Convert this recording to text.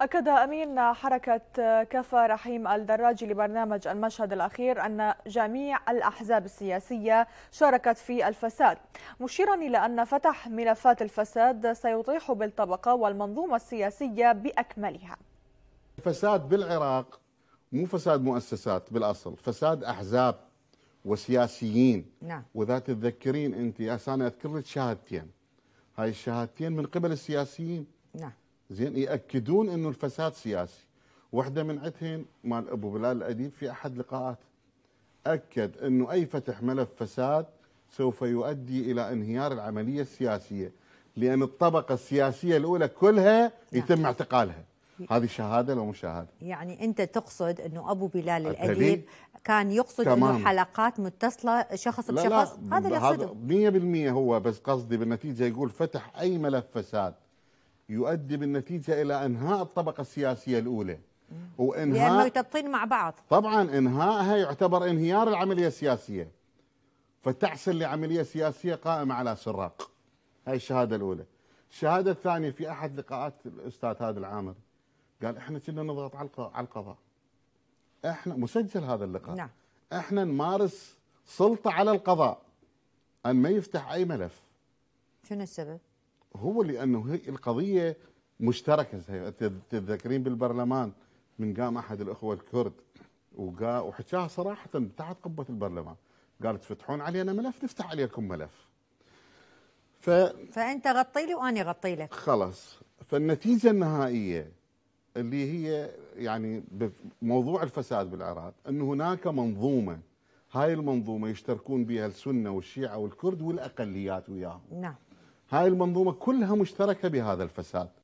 أكد أمين حركة كفى رحيم الدراجي لبرنامج المشهد الأخير أن جميع الأحزاب السياسية شاركت في الفساد مشيرا إلى أن فتح ملفات الفساد سيطيح بالطبقة والمنظومة السياسية بأكملها الفساد بالعراق مو فساد مؤسسات بالأصل فساد أحزاب وسياسيين نعم. وإذا تتذكرين أنت أنا أذكر لك شهادتين هاي الشهادتين من قبل السياسيين نعم زين ياكدون انه الفساد سياسي وحده من عندهم مال ابو بلال الاديب في احد لقاءات اكد انه اي فتح ملف فساد سوف يؤدي الى انهيار العمليه السياسيه لان الطبقه السياسيه الاولى كلها يتم اعتقالها هذه شهاده لو مو شهاده يعني انت تقصد انه ابو بلال الاديب كان يقصد انه حلقات متصله شخص بشخص لا هذا اللي يقصده 100% هو بس قصدي بالنتيجه يقول فتح اي ملف فساد يؤدي بالنتيجه الى انهاء الطبقه السياسيه الاولى وانهاء لانه يتبطين مع بعض طبعا انهائها يعتبر انهيار العمليه السياسيه فتحصل لعمليه سياسيه قائمه على سراق هاي الشهاده الاولى الشهاده الثانيه في احد لقاءات الاستاذ هادي العامر قال احنا كنا نضغط على القضاء احنا مسجل هذا اللقاء نعم. احنا نمارس سلطه على القضاء ان ما يفتح اي ملف شنو السبب هو لانه هي القضيه مشتركه تتذكرين بالبرلمان من قام احد الاخوه الكرد وقا وحكاها صراحه تحت قبه البرلمان قال تفتحون علينا ملف نفتح عليكم ملف ف... فانت غطي لي واني غطي لك خلاص فالنتيجه النهائيه اللي هي يعني موضوع الفساد بالعراق انه هناك منظومه هاي المنظومه يشتركون بها السنه والشيعه والكرد والاقليات وياهم نعم هاي المنظومة كلها مشتركة بهذا الفساد